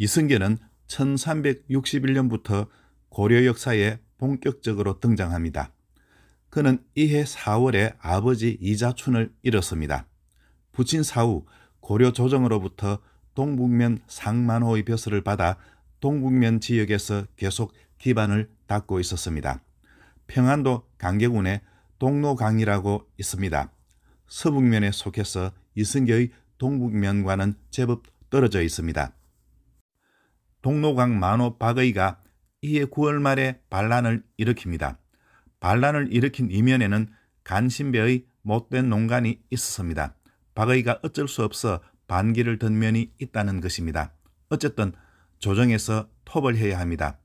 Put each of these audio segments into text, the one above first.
이승계는 1361년부터 고려 역사에 본격적으로 등장합니다. 그는 이해 4월에 아버지 이자춘을 잃었습니다. 부친 사후 고려 조정으로부터 동북면 상만호의 벼슬을 받아 동북면 지역에서 계속 기반을 닦고 있었습니다. 평안도 강계군의 동로강이라고 있습니다. 서북면에 속해서 이승계의 동북면과는 제법 떨어져 있습니다. 동로강 만호 박의가 이에 9월 말에 반란을 일으킵니다. 반란을 일으킨 이면에는 간신배의 못된 농간이 있었습니다. 박의가 어쩔 수 없어 반기를 든 면이 있다는 것입니다. 어쨌든 조정에서 톱을 해야 합니다.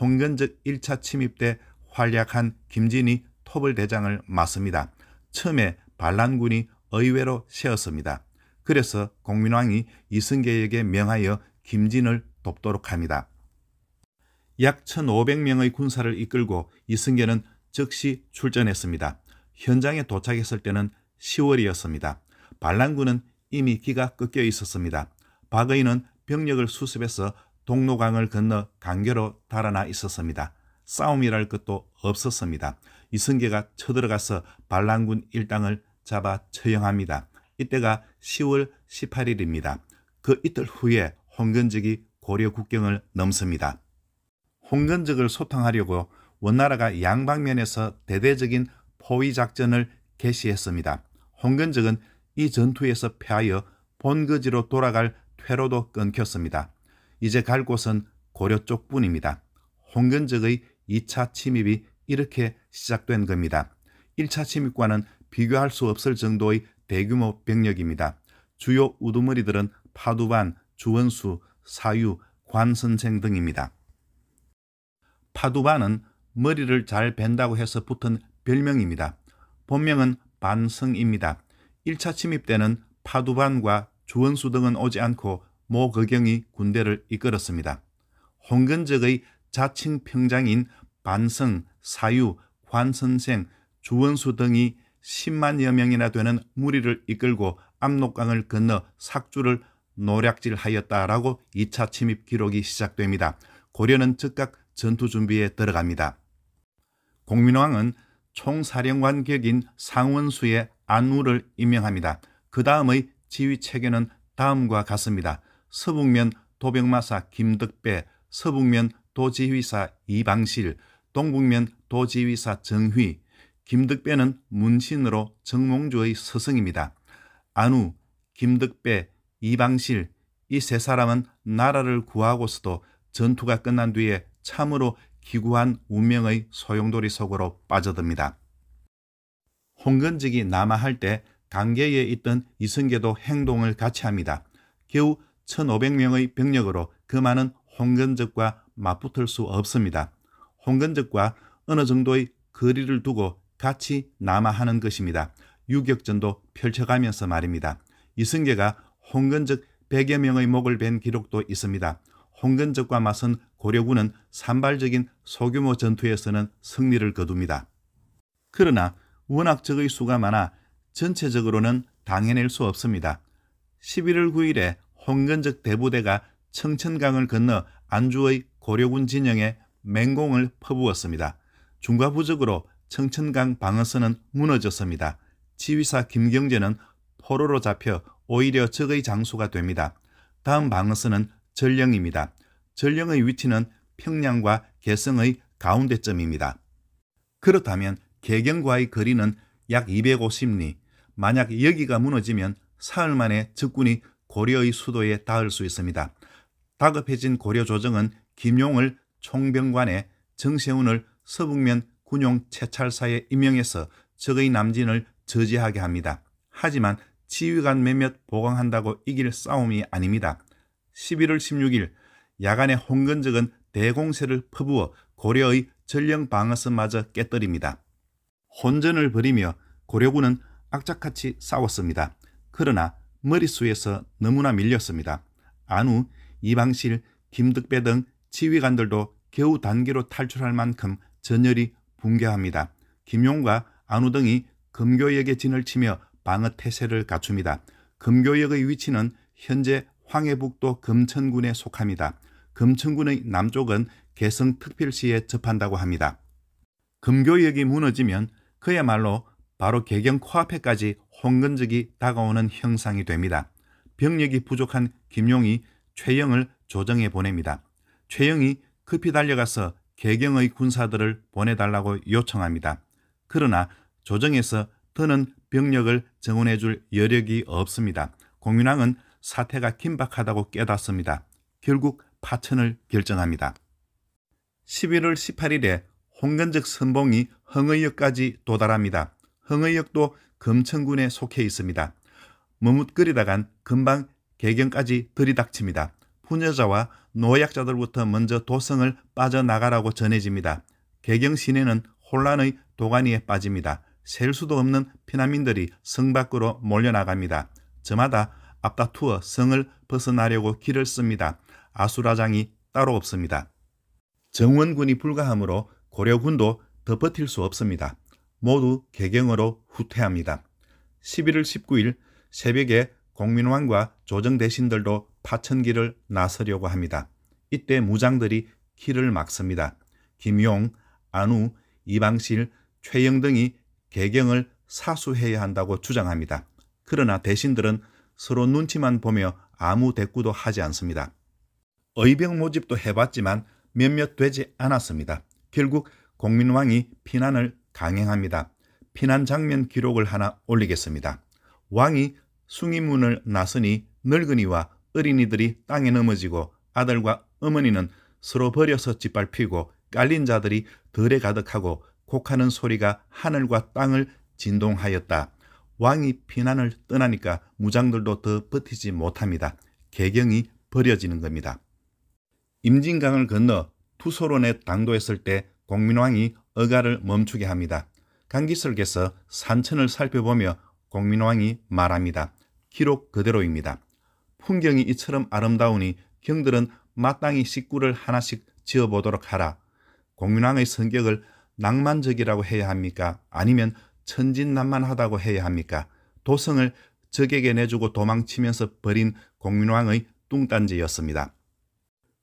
홍건적 1차 침입 때 활약한 김진이 톱을 대장을 맞습니다 처음에 반란군이 의외로 세었습니다. 그래서 공민왕이 이승계에게 명하여 김진을 돕도록 합니다. 약 1,500명의 군사를 이끌고 이승계는 즉시 출전했습니다. 현장에 도착했을 때는 10월이었습니다. 반란군은 이미 기가 꺾여 있었습니다. 박의는 병력을 수습해서 동로강을 건너 강계로 달아나 있었습니다. 싸움이랄 것도 없었습니다. 이승계가 쳐들어가서 반란군 일당을 잡아 처형합니다. 이때가 10월 18일입니다. 그 이틀 후에 홍건직이 고려 국경을 넘습니다. 홍건적을 소탕하려고 원나라가 양방면에서 대대적인 포위 작전을 개시했습니다. 홍건적은 이 전투에서 패하여 본거지로 돌아갈 퇴로도 끊겼습니다. 이제 갈 곳은 고려 쪽뿐입니다. 홍건적의 2차 침입이 이렇게 시작된 겁니다. 1차 침입과는 비교할 수 없을 정도의 대규모 병력입니다. 주요 우두머리들은 파두반, 주원수, 사유, 관선생 등입니다. 파두바는 머리를 잘 벤다고 해서 붙은 별명입니다. 본명은 반성입니다. 1차 침입 때는 파두반과 주원수 등은 오지 않고 모거경이 군대를 이끌었습니다. 홍건적의 자칭 평장인 반성, 사유, 관선생, 주원수 등이 10만여 명이나 되는 무리를 이끌고 압록강을 건너 삭주를 노략질하였다라고 2차 침입 기록이 시작됩니다. 고려는 즉각 전투 준비에 들어갑니다. 공민왕은 총사령관격인 상원수의 안우를 임명합니다. 그 다음의 지휘 체계는 다음과 같습니다. 서북면 도병마사 김덕배, 서북면 도지휘사 이방실, 동북면 도지휘사 정휘, 김덕배는 문신으로 정몽주의 스승입니다. 안우, 김덕배, 이방실 이 세 사람은 나라를 구하고서도 전투가 끝난 뒤에 참으로 기구한 운명의 소용돌이 속으로 빠져듭니다. 홍건직이 남하할 때 강계에 있던 이승계도 행동을 같이 합니다. 겨우 1500명의 병력으로 그 많은 홍건적과 맞붙을 수 없습니다. 홍건적과 어느 정도의 거리를 두고 같이 남하하는 것입니다. 유격전도 펼쳐가면서 말입니다. 이승계가 홍건적 100여 명의 목을 벤 기록도 있습니다. 홍건적과 맞선 고려군은 산발적인 소규모 전투에서는 승리를 거둡니다. 그러나 워낙 적의 수가 많아 전체적으로는 당해낼 수 없습니다. 11월 9일에 홍건적 대부대가 청천강을 건너 안주의 고려군 진영에 맹공을 퍼부었습니다. 중과부적으로 청천강 방어선은 무너졌습니다. 지휘사 김경재는 포로로 잡혀 오히려 적의 장수가 됩니다. 다음 방어선은 전령입니다. 전령의 위치는 평양과 개성의 가운데점입니다. 그렇다면 개경과의 거리는 약 250리. 만약 여기가 무너지면 사흘 만에 적군이 고려의 수도에 닿을 수 있습니다. 다급해진 고려 조정은 김용을 총병관에 정세훈을 서북면 군용 채찰사에 임명해서 적의 남진을 저지하게 합니다. 하지만 지휘관 몇몇 보강한다고 이길 싸움이 아닙니다. 11월 16일 야간의 홍건적은 대공세를 퍼부어 고려의 전령 방어선마저 깨뜨립니다. 혼전을 벌이며 고려군은 악착같이 싸웠습니다. 그러나 머릿수에서 너무나 밀렸습니다. 안우, 이방실, 김득배 등 지휘관들도 겨우 단계로 탈출할 만큼 전열이 붕괴합니다. 김용과 안우 등이 금교역에 진을 치며 방어 태세를 갖춥니다. 금교역의 위치는 현재 황해북도 금천군에 속합니다. 금천군의 남쪽은 개성특필시에 접한다고 합니다. 금교역이 무너지면 그야말로 바로 개경 코앞에까지 홍건적이 다가오는 형상이 됩니다. 병력이 부족한 김용이 최영을 조정해 보냅니다. 최영이 급히 달려가서 개경의 군사들을 보내달라고 요청합니다. 그러나 조정에서 더는 병력을 정원해 줄 여력이 없습니다. 공윤왕은 사태가 긴박하다고 깨닫습니다. 결국 파천을 결정합니다. 11월 18일에 홍건적 선봉이 흥의역까지 도달합니다. 흥의역도 금천군에 속해 있습니다. 머뭇거리다간 금방 개경까지 들이닥칩니다. 부녀자와 노약자들부터 먼저 도성을 빠져나가라고 전해집니다. 개경 시내는 혼란의 도가니에 빠집니다. 셀 수도 없는 피난민들이 성 밖으로 몰려나갑니다. 저마다 앞다투어 성을 벗어나려고 길을 씁니다. 아수라장이 따로 없습니다. 정원군이 불가하므로 고려군도 더 버틸 수 없습니다. 모두 개경으로 후퇴합니다. 11월 19일 새벽에 공민왕과 조정 대신들도 파천길을 나서려고 합니다. 이때 무장들이 길을 막습니다. 김용, 안우, 이방실, 최영 등이 개경을 사수해야 한다고 주장합니다. 그러나 대신들은 서로 눈치만 보며 아무 대꾸도 하지 않습니다. 의병 모집도 해봤지만 몇몇 되지 않았습니다. 결국 공민왕이 피난을 강행합니다. 피난 장면 기록을 하나 올리겠습니다. 왕이 숭의문을 나서니 늙은이와 어린이들이 땅에 넘어지고 아들과 어머니는 서로 버려서 짓밟히고 깔린 자들이 덜에 가득하고 곡하는 소리가 하늘과 땅을 진동하였다. 왕이 비난을 떠나니까 무장들도 더 버티지 못합니다. 개경이 버려지는 겁니다. 임진강을 건너 투소론에 당도했을 때 공민왕이 어가를 멈추게 합니다. 강기설께서 산천을 살펴보며 공민왕이 말합니다. 기록 그대로입니다. 풍경이 이처럼 아름다우니 경들은 마땅히 식구를 하나씩 지어보도록 하라. 공민왕의 성격을 낭만적이라고 해야 합니까? 아니면 천진난만하다고 해야 합니까? 도성을 적에게 내주고 도망치면서 버린 공민왕의 뚱딴지였습니다.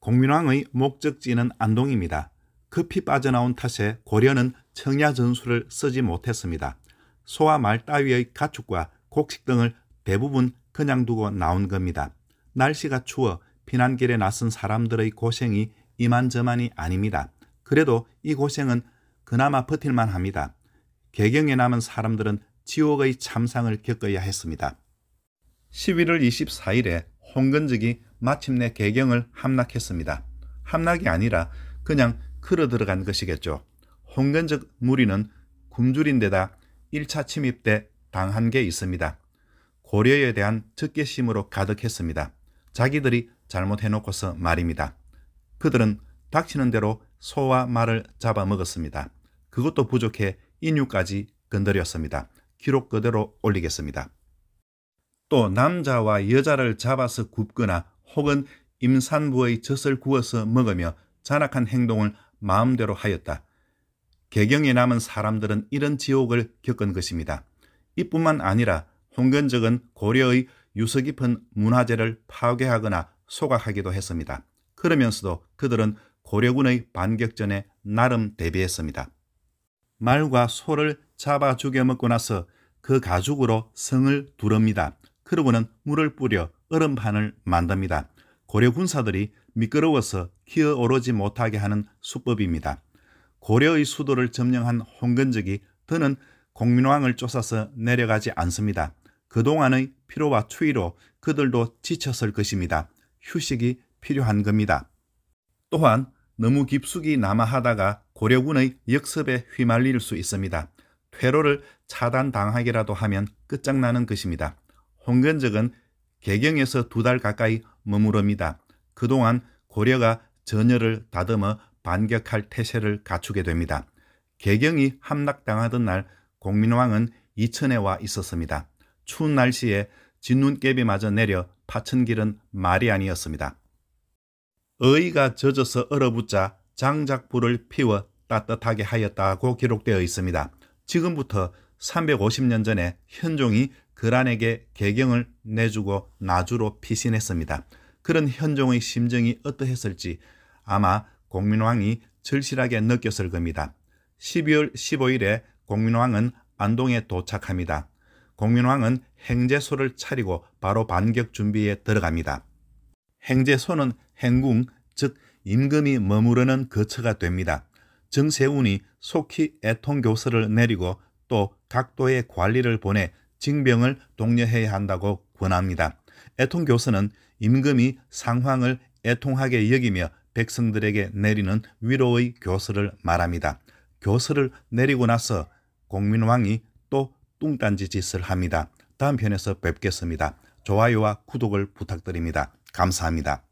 공민왕의 목적지는 안동입니다. 급히 빠져나온 탓에 고려는 청야 전술을 쓰지 못했습니다. 소와 말 따위의 가축과 곡식 등을 대부분 그냥 두고 나온 겁니다. 날씨가 추워 피난길에 나선 사람들의 고생이 이만저만이 아닙니다. 그래도 이 고생은 그나마 버틸만 합니다. 개경에 남은 사람들은 지옥의 참상을 겪어야 했습니다. 11월 24일에 홍건적이 마침내 개경을 함락했습니다. 함락이 아니라 그냥 걸어 들어간 것이겠죠. 홍건적 무리는 굶주린데다 1차 침입 때 당한 게 있습니다. 고려에 대한 적개심으로 가득했습니다. 자기들이 잘못해놓고서 말입니다. 그들은 닥치는 대로 소와 말을 잡아먹었습니다. 그것도 부족해 인유까지 건드렸습니다. 기록 그대로 올리겠습니다. 또 남자와 여자를 잡아서 굽거나 혹은 임산부의 젖을 구워서 먹으며 잔악한 행동을 마음대로 하였다. 개경에 남은 사람들은 이런 지옥을 겪은 것입니다. 이뿐만 아니라 홍건적은 고려의 유서 깊은 문화재를 파괴하거나 소각하기도 했습니다. 그러면서도 그들은 고려군의 반격전에 나름 대비했습니다. 말과 소를 잡아 죽여 먹고 나서 그 가죽으로 성을 두릅니다. 그러고는 물을 뿌려 얼음판을 만듭니다. 고려 군사들이 미끄러워서 기어 오르지 못하게 하는 수법입니다. 고려의 수도를 점령한 홍건적이 더는 공민왕을 쫓아서 내려가지 않습니다. 그동안의 피로와 추위로 그들도 지쳤을 것입니다. 휴식이 필요한 겁니다. 또한 너무 깊숙이 남아하다가 고려군의 역습에 휘말릴 수 있습니다. 퇴로를 차단당하기라도 하면 끝장나는 것입니다. 홍건적은 개경에서 두 달 가까이 머무릅니다. 그동안 고려가 전열을 다듬어 반격할 태세를 갖추게 됩니다. 개경이 함락당하던 날 공민왕은 이천에 와 있었습니다. 추운 날씨에 진눈깨비마저 내려 파천길은 말이 아니었습니다. 의가 젖어서 얼어붙자 장작불을 피워 따뜻하게 하였다고 기록되어 있습니다. 지금부터 350년 전에 현종이 그란에게 개경을 내주고 나주로 피신했습니다. 그런 현종의 심정이 어떠했을지 아마 공민왕이 절실하게 느꼈을 겁니다. 12월 15일에 공민왕은 안동에 도착합니다. 공민왕은 행제소를 차리고 바로 반격 준비에 들어갑니다. 행제소는 행궁, 즉 임금이 머무르는 거처가 됩니다. 정세운이 속히 애통교서를 내리고 또 각도의 관리를 보내 징병을 독려해야 한다고 권합니다. 애통교서는 임금이 상황을 애통하게 여기며 백성들에게 내리는 위로의 교서를 말합니다. 교서를 내리고 나서 공민왕이 또 뚱딴지 짓을 합니다. 다음 편에서 뵙겠습니다. 좋아요와 구독을 부탁드립니다. 감사합니다.